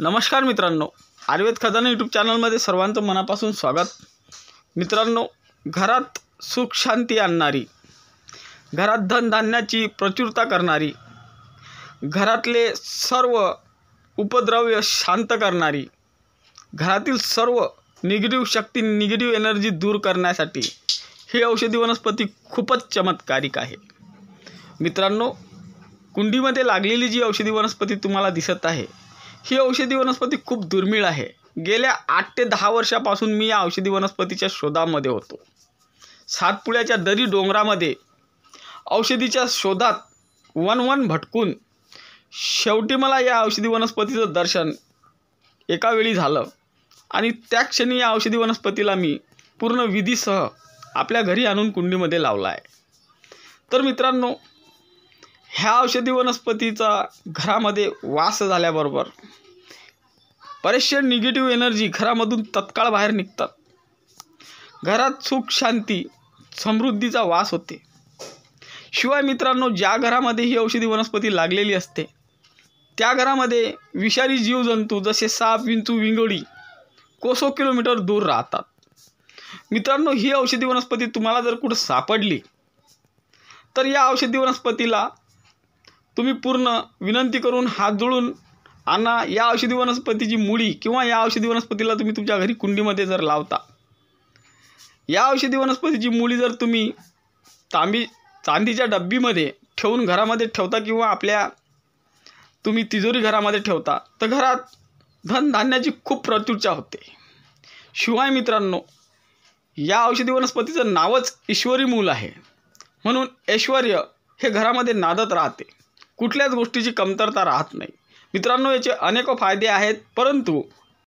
नमस्कार मित्रांनो आयुर्वेद खजाना यूट्यूब चॅनलमध्ये सर्वांचं मनापासून स्वागत मित्रांनो घरात सुख शांती आणणारी घरात धनधान्याची प्रचुरता करणारी घरातले सर्व उपद्रव्य शांत करणारी घरातील सर्व निगेटिव्ह शक्ती निगेटिव्ह एनर्जी दूर करण्यासाठी ही औषधी वनस्पती खूपच चमत्कारिक आहे मित्रांनो कुंडीमध्ये लागलेली जी औषधी वनस्पती तुम्हाला दिसत आहे ही औषधी वनस्पती खूप दुर्मिळ आहे गेल्या आठ ते दहा वर्षापासून मी या औषधी वनस्पतीच्या शोधामध्ये होतो सातपुळ्याच्या दरी डोंगरामध्ये औषधीच्या शोधात वन वन भटकून शेवटी मला या औषधी वनस्पतीचं दर्शन एकावेळी झालं आणि त्या क्षणी या औषधी वनस्पतीला मी पूर्ण विधीसह आपल्या घरी आणून कुंडीमध्ये लावला आहे तर मित्रांनो ह्या औषधी वनस्पतीचा घरामध्ये वास झाल्याबरोबर बरेचसे निगेटिव्ह एनर्जी घरामधून तत्काळ बाहेर निघतात घरात सुख शांती समृद्धीचा वास होते शिवाय मित्रांनो ज्या घरामध्ये ही औषधी वनस्पती लागलेली असते त्या घरामध्ये विषारी जीवजंतू जसे साप विंचू विंगोडी कोसो किलोमीटर दूर राहतात मित्रांनो ही औषधी वनस्पती तुम्हाला जर कुठं सापडली तर या औषधी वनस्पतीला तुम्ही पूर्ण विनंती करून हात जुळून आणा या औषधी वनस्पतीची मुळी किंवा या औषधी वनस्पतीला तुम्ही तुमच्या घरी कुंडीमध्ये जर लावता या औषधी वनस्पतीची मुळी जर तुम्ही तांबी चांदीच्या डब्बीमध्ये ठेवून घरामध्ये ठेवता किंवा आपल्या तुम्ही तिजोरी घरामध्ये ठेवता तर घरात धनधान्याची खूप प्रत्युच्छा होते शिवाय मित्रांनो या औषधी वनस्पतीचं नावच ईश्वरी मूल आहे म्हणून ऐश्वर्य हे घरामध्ये नादत राहते कुठल्याच गोष्टीची कमतरता राहत नाही मित्रांनो याचे अनेक फायदे आहेत परंतु